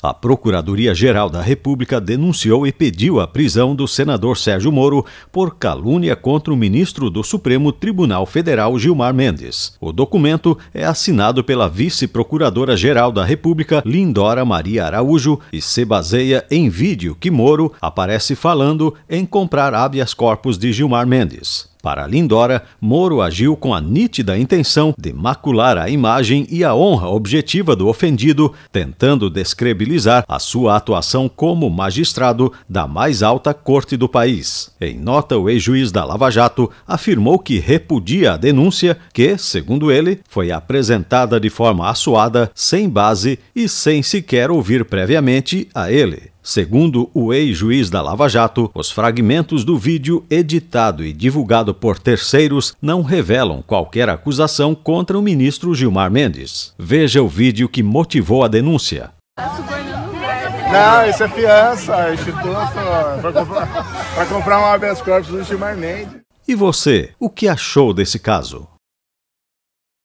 A Procuradoria-Geral da República denunciou e pediu a prisão do senador Sérgio Moro por calúnia contra o ministro do Supremo Tribunal Federal Gilmar Mendes. O documento é assinado pela vice-procuradora-geral da República Lindora Maria Araújo e se baseia em vídeo que Moro aparece falando em comprar habeas corpus de Gilmar Mendes. Para Lindora, Moro agiu com a nítida intenção de macular a imagem e a honra objetiva do ofendido, tentando descredibilizar a sua atuação como magistrado da mais alta corte do país. Em nota, o ex-juiz da Lava Jato afirmou que repudia a denúncia que, segundo ele, foi apresentada de forma assuada, sem base e sem sequer ouvir previamente a ele. Segundo o ex-juiz da Lava Jato, os fragmentos do vídeo editado e divulgado por terceiros não revelam qualquer acusação contra o ministro Gilmar Mendes. Veja o vídeo que motivou a denúncia. Não, isso é fiança, é instituto, é para comprar, comprar um habeas corpus do Gilmar Mendes. E você, o que achou desse caso?